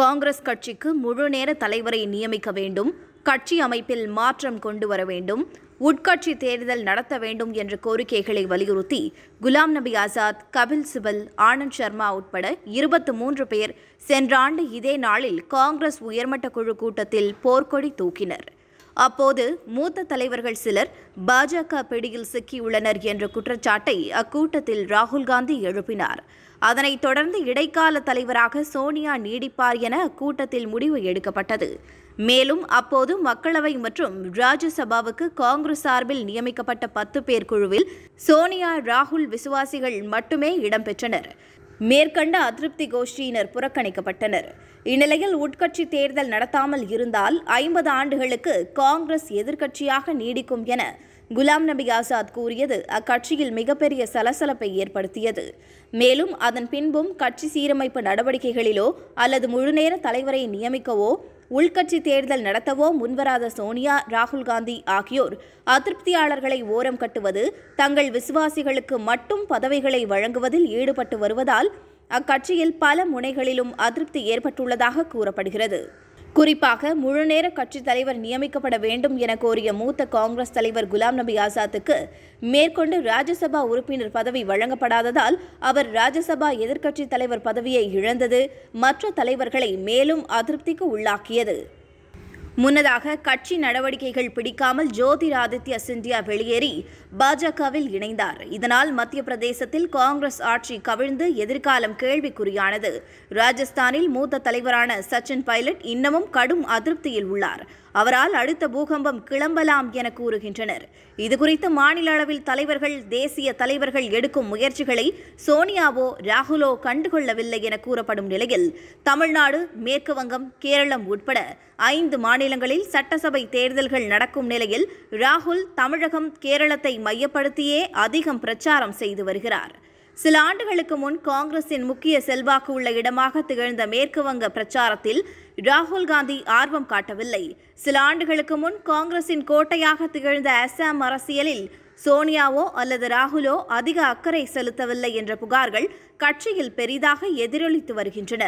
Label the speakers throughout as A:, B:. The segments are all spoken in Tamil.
A: காங்கிரஸ் கட்சிக்கு முழு நேர தலைவரை நியமிக்க வேண்டும் கட்சி அமைப்பில் மாற்றம் கொண்டு வர வேண்டும் உட்கட்சி தேர்தல் நடத்த வேண்டும் என்ற கோரிக்கைகளை வலியுறுத்தி குலாம் நபி ஆசாத் கபில் சிபல் ஆனந்த் சர்மா உட்பட இருபத்து மூன்று பேர் சென்ற ஆண்டு இதே நாளில் காங்கிரஸ் உயர்மட்ட குழு கூட்டத்தில் போர்க்கொடி தூக்கினர் அப்போது மூத்த தலைவர்கள் சிலர் பாஜக பிடியில் சிக்கியுள்ளனர் என்ற குற்றச்சாட்டை அக்கூட்டத்தில் ராகுல் காந்தி எழுப்பினார் அதனைத் தொடர்ந்து இடைக்கால தலைவராக சோனியா நீடிப்பார் என அக்கூட்டத்தில் முடிவு எடுக்கப்பட்டது மேலும் அப்போது மக்களவை மற்றும் ராஜ்யசபாவுக்கு காங்கிரஸ் சார்பில் நியமிக்கப்பட்ட பத்து பேர் குழுவில் சோனியா ராகுல் விசுவாசிகள் மட்டுமே இடம்பெற்றனர் மேற்கண்ட அதிருப்தி கோஷ்டியினர் புறக்கணிக்கப்பட்டனர் இந்நிலையில் உட்கட்சி தேர்தல் நடத்தாமல் இருந்தால் ஐம்பது ஆண்டுகளுக்கு காங்கிரஸ் எதிர்க்கட்சியாக நீடிக்கும் என குலாம் நபி ஆசாத் கூறியது அக்கட்சியில் மிகப்பெரிய சலசலப்பை ஏற்படுத்தியது மேலும் அதன் பின்பும் கட்சி சீரமைப்பு நடவடிக்கைகளிலோ அல்லது முழுநேர தலைவரை நியமிக்கவோ உள்கட்சி தேர்தல் நடத்தவோ முன்வராத சோனியா ராகுல் காந்தி ஆகியோர் அதிருப்தியாளர்களை ஓரம் கட்டுவது தங்கள் விசுவாசிகளுக்கு மட்டும் பதவிகளை வழங்குவதில் ஈடுபட்டு வருவதால் அக்கட்சியில் பல முனைகளிலும் அதிருப்தி ஏற்பட்டுள்ளதாக கூறப்படுகிறது குறிப்பாக முழுநேர கட்சித் தலைவர் நியமிக்கப்பட வேண்டும் என கோரிய மூத்த காங்கிரஸ் தலைவர் குலாம் நபி ஆசாத்துக்கு மேற்கொண்டு ராஜ்யசபா உறுப்பினர் பதவி வழங்கப்படாததால் அவர் ராஜ்யசபா எதிர்க்கட்சித் தலைவர் பதவியை இழந்தது மற்ற தலைவர்களை மேலும் அதிருப்திக்கு உள்ளாக்கியது முன்னதாக கட்சி நடவடிக்கைகள் பிடிக்காமல் ஜோதிராதித்ய சிந்தியா வெளியேறி பாஜகவில் இணைந்தார் இதனால் மத்திய பிரதேசத்தில் காங்கிரஸ் ஆட்சி கவிழ்ந்து எதிர்காலம் கேள்விக்குறியானது ராஜஸ்தானில் மூத்த தலைவரான சச்சின் பைலட் இன்னமும் கடும் அதிருப்தியில் உள்ளார் அவரால் அடுத்த பூகம்பம் கிளம்பலாம் என கூறுகின்றனர் இதுகுறித்து மாநில அளவில் தலைவர்கள் தேசிய தலைவர்கள் எடுக்கும் முயற்சிகளை சோனியாவோ ராகுலோ கண்டுகொள்ளவில்லை என கூறப்படும் நிலையில் தமிழ்நாடு மேற்கு வங்கம் கேரளம் உட்பட ஐந்து மாநிலங்களில் சட்டசபை தேர்தல்கள் நடக்கும் நிலையில் ராகுல் தமிழகம் கேரளத்தை மையப்படுத்தியே அதிகம் பிரச்சாரம் செய்து வருகிறார் சில ஆண்டுகளுக்கு முன் காங்கிரசின் முக்கிய செல்வாக்கு உள்ள இடமாக திகழ்ந்த மேற்குவங்க பிரச்சாரத்தில் ராகுல் காந்தி ஆர்வம் காட்டவில்லை சில ஆண்டுகளுக்கு முன் காங்கிரசின் கோட்டையாக திகழ்ந்த அசாம் அரசியலில் சோனியாவோ அல்லது ராகுலோ அதிக அக்கறை செலுத்தவில்லை என்ற புகார்கள் கட்சியில் பெரிதாக எதிரொலித்து வருகின்றன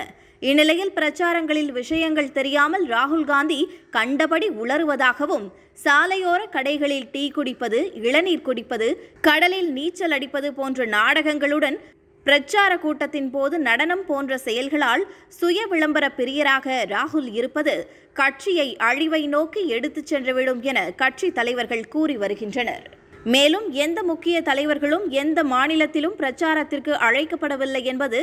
A: இந்நிலையில் பிரச்சாரங்களில் விஷயங்கள் தெரியாமல் ராகுல் காந்தி கண்டபடி உளறுவதாகவும் சாலையோர கடைகளில் டீ குடிப்பது இளநீர் குடிப்பது கடலில் நீச்சல் அடிப்பது போன்ற நாடகங்களுடன் பிரச்சார கூட்டத்தின் போது நடனம் போன்ற செயல்களால் சுய விளம்பர பிரியராக ராகுல் இருப்பது கட்சியை அழிவை நோக்கி எடுத்துச் சென்றுவிடும் என கட்சி தலைவர்கள் கூறி வருகின்றனர் மேலும் எந்த முக்கிய தலைவர்களும் எந்த மாநிலத்திலும் பிரச்சாரத்திற்கு அழைக்கப்படவில்லை என்பது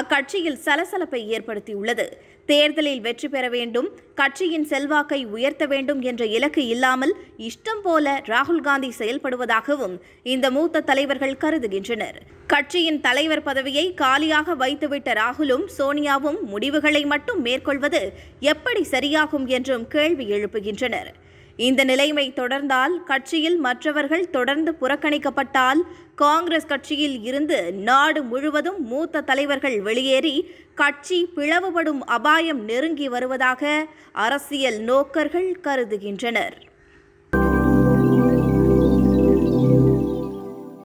A: அக்கட்சியில் சலசலப்பை ஏற்படுத்தியுள்ளது தேர்தலில் வெற்றி பெற வேண்டும் கட்சியின் செல்வாக்கை உயர்த்த வேண்டும் என்ற இலக்கு இல்லாமல் இஷ்டம் போல ராகுல் காந்தி செயல்படுவதாகவும் இந்த மூத்த தலைவர்கள் கருதுகின்றனர் கட்சியின் தலைவர் பதவியை காலியாக வைத்துவிட்ட ராகுலும் சோனியாவும் முடிவுகளை மட்டும் மேற்கொள்வது எப்படி சரியாகும் என்றும் கேள்வி எழுப்புகின்றனர் இந்த நிலைமை தொடர்ந்தால் கட்சியில் மற்றவர்கள் தொடர்ந்து புறக்கணிக்கப்பட்டால் காங்கிரஸ் கட்சியில் இருந்து நாடு முழுவதும் மூத்த தலைவர்கள் வெளியேறி கட்சி பிளவுபடும் அபாயம் நெருங்கி வருவதாக அரசியல் நோக்கர்கள் கருதுகின்றனர்